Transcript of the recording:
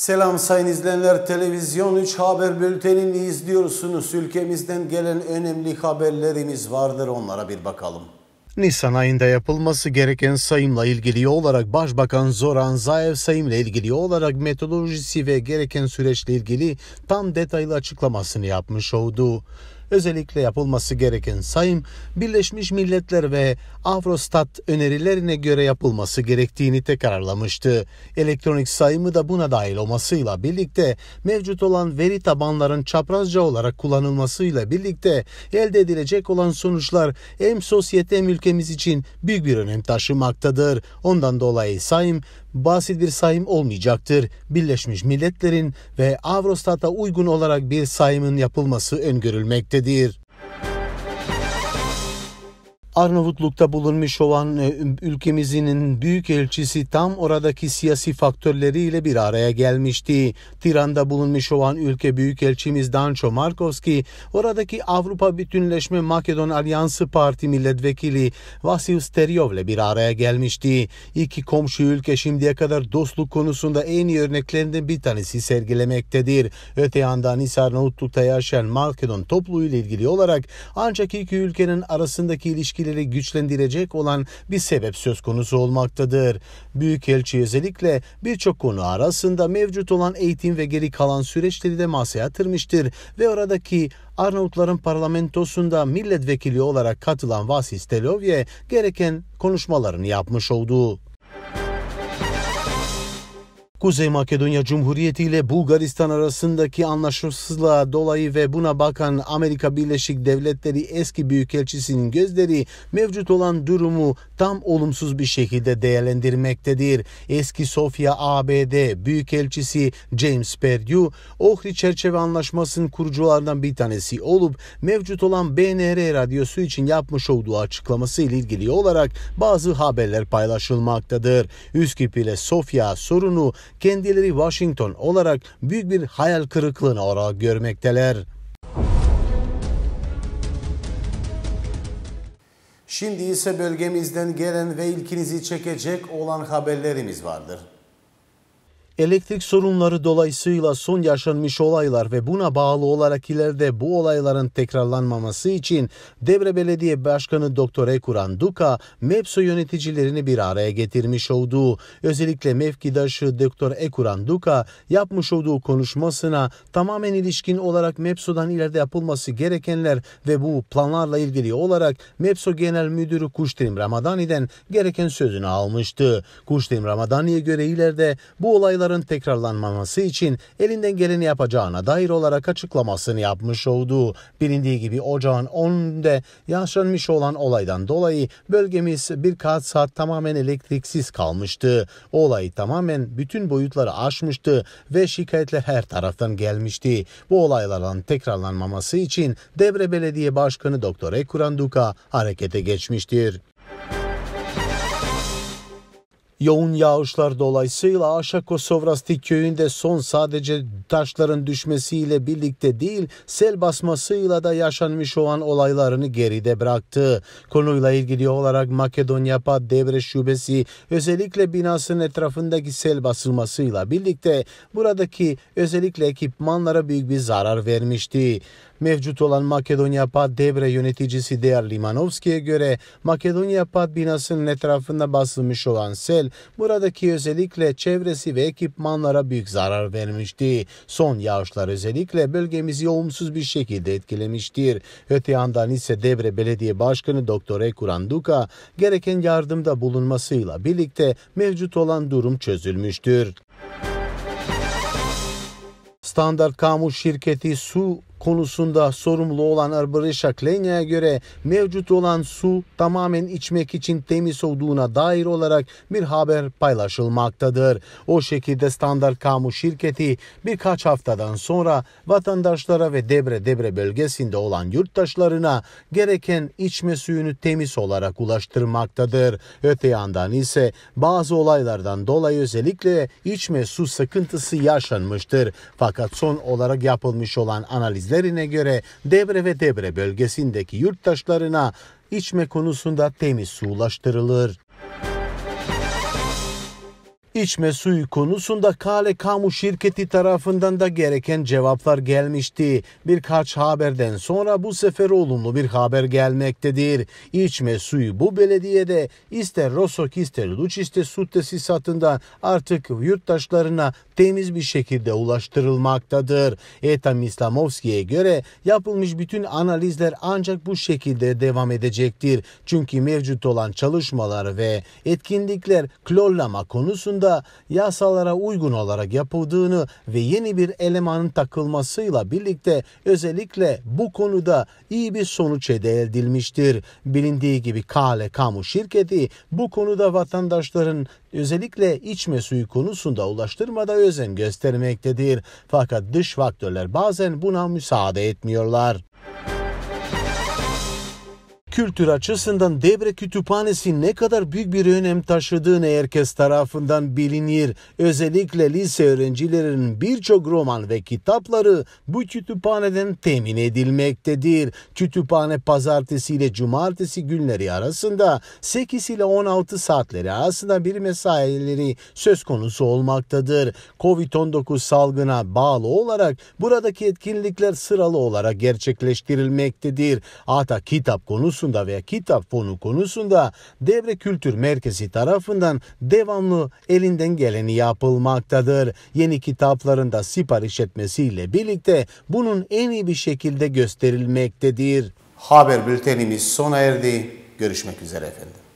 Selam sayın izleyenler. Televizyon 3 Haber Bülteni'ni izliyorsunuz. Ülkemizden gelen önemli haberlerimiz vardır. Onlara bir bakalım. Nisan ayında yapılması gereken sayımla ilgili olarak Başbakan Zoran Zaev sayımla ilgili olarak metodolojisi ve gereken süreçle ilgili tam detaylı açıklamasını yapmış oldu özellikle yapılması gereken sayım Birleşmiş Milletler ve Avrostat önerilerine göre yapılması gerektiğini tekrarlamıştı. Elektronik sayımı da buna dahil olmasıyla birlikte mevcut olan veri tabanların çaprazca olarak kullanılmasıyla birlikte elde edilecek olan sonuçlar hem sosyete hem ülkemiz için büyük bir önem taşımaktadır. Ondan dolayı sayım basit bir sayım olmayacaktır. Birleşmiş Milletler'in ve Avrostat'a uygun olarak bir sayımın yapılması öngörülmektedir. Arnavutluk'ta bulunmuş olan e, ülkemizin büyük elçisi tam oradaki siyasi faktörleriyle bir araya gelmişti. Tiran'da bulunmuş olan ülke büyük elçimiz Danço Markovski, oradaki Avrupa Bütünleşme Makedon Alyansı Parti milletvekili Vasil Steryov'le bir araya gelmişti. İki komşu ülke şimdiye kadar dostluk konusunda en iyi örneklerinden bir tanesi sergilemektedir. Öte yandan ise Arnavutluk'ta yaşayan Makedon topluluğu ile ilgili olarak ancak iki ülkenin arasındaki ilişkiler ilişkileri güçlendirecek olan bir sebep söz konusu olmaktadır. Büyükelçi özellikle birçok konu arasında mevcut olan eğitim ve geri kalan süreçleri de masaya yatırmıştır ve oradaki Arnavutların parlamentosunda milletvekili olarak katılan Vasis Telovye gereken konuşmalarını yapmış olduğu Kuzey Makedonya Cumhuriyeti ile Bulgaristan arasındaki anlaşmazlığa dolayı ve buna bakan Amerika Birleşik Devletleri eski büyükelçisinin gözleri mevcut olan durumu tam olumsuz bir şekilde değerlendirmektedir. Eski Sofya ABD büyükelçisi James Perdue, Ohri Çerçeve Anlaşması'nın kurucularından bir tanesi olup mevcut olan BNR radyosu için yapmış olduğu açıklaması ile ilgili olarak bazı haberler paylaşılmaktadır. Üsküp ile Sofya sorunu kendileri Washington olarak büyük bir hayal kırıklığına olarak görmekteler. Şimdi ise bölgemizden gelen ve ilkinizi çekecek olan haberlerimiz vardır. Elektrik sorunları dolayısıyla son yaşanmış olaylar ve buna bağlı olarak ileride bu olayların tekrarlanmaması için Debre Belediye Başkanı Doktor Ekuran Duka MEPSO yöneticilerini bir araya getirmiş oldu. özellikle mevkidaşı Doktor Ekuran Duka yapmış olduğu konuşmasına tamamen ilişkin olarak MEPSO'dan ileride yapılması gerekenler ve bu planlarla ilgili olarak MEPSO Genel Müdürü Kuştim Ramadani'den gereken sözünü almıştı. Kuştim Ramadani'ye göre ileride bu olaylar olayların tekrarlanmaması için elinden geleni yapacağına dair olarak açıklamasını yapmış olduğu bilindiği gibi ocağın 10'ünde yaşanmış olan olaydan dolayı bölgemiz birkaç saat tamamen elektriksiz kalmıştı. O olay tamamen bütün boyutları aşmıştı ve şikayetler her taraftan gelmişti. Bu olayların tekrarlanmaması için Debre Belediye Başkanı Doktor Ekuran harekete geçmiştir. Yoğun yağışlar dolayısıyla Aşako Sovrasti köyünde son sadece taşların düşmesiyle birlikte değil sel basmasıyla da yaşanmış olan olaylarını geride bıraktı. Konuyla ilgili olarak Makedonya Pat Devre Şubesi özellikle binasının etrafındaki sel basılmasıyla birlikte buradaki özellikle ekipmanlara büyük bir zarar vermişti. Mevcut olan Makedonya Pat Devre yöneticisi Değer Limanovski'ye göre Makedonya Pad binasının etrafında basılmış olan sel Buradaki özellikle çevresi ve ekipmanlara büyük zarar vermişti. Son yağışlar özellikle bölgemizi olumsuz bir şekilde etkilemiştir. Öte yandan ise Devre Belediye Başkanı Doktor Ekuran Duka gereken yardımda bulunmasıyla birlikte mevcut olan durum çözülmüştür. Standart Kamu şirketi su konusunda sorumlu olan Arborisha Klenya'ya göre mevcut olan su tamamen içmek için temiz olduğuna dair olarak bir haber paylaşılmaktadır. O şekilde Standart Kamu şirketi birkaç haftadan sonra vatandaşlara ve Debre Debre bölgesinde olan yurttaşlarına gereken içme suyunu temiz olarak ulaştırmaktadır. Öte yandan ise bazı olaylardan dolayı özellikle içme su sıkıntısı yaşanmıştır. Fakat son olarak yapılmış olan analiz sözlerine göre Debre ve Debre bölgesindeki yurttaşlarına içme konusunda temiz su ulaştırılır. İçme suyu konusunda Kale Kamu şirketi tarafından da gereken cevaplar gelmişti. Birkaç haberden sonra bu sefer olumlu bir haber gelmektedir. İçme suyu bu belediyede ister Rosok ister Luç ister su tesisatından artık yurttaşlarına temiz bir şekilde ulaştırılmaktadır. Etam İslamovski'ye göre yapılmış bütün analizler ancak bu şekilde devam edecektir. Çünkü mevcut olan çalışmalar ve etkinlikler klorlama konusunda aslında yasalara uygun olarak yapıldığını ve yeni bir elemanın takılmasıyla birlikte özellikle bu konuda iyi bir sonuç elde edilmiştir. Bilindiği gibi Kale Kamu şirketi bu konuda vatandaşların özellikle içme suyu konusunda ulaştırmada özen göstermektedir. Fakat dış faktörler bazen buna müsaade etmiyorlar. Kültür açısından Debre Kütüphanesi ne kadar büyük bir önem taşıdığını herkes tarafından bilinir. Özellikle lise öğrencilerinin birçok roman ve kitapları bu kütüphaneden temin edilmektedir. Kütüphane pazartesi ile cumartesi günleri arasında 8 ile 16 saatleri arasında bir mesaileri söz konusu olmaktadır. Covid-19 salgına bağlı olarak buradaki etkinlikler sıralı olarak gerçekleştirilmektedir. Ata kitap konusu konusunda ve kitap fonu konusunda Devre Kültür Merkezi tarafından devamlı elinden geleni yapılmaktadır. Yeni kitaplarında sipariş etmesiyle birlikte bunun en iyi bir şekilde gösterilmektedir. Haber bültenimiz sona erdi. Görüşmek üzere efendim.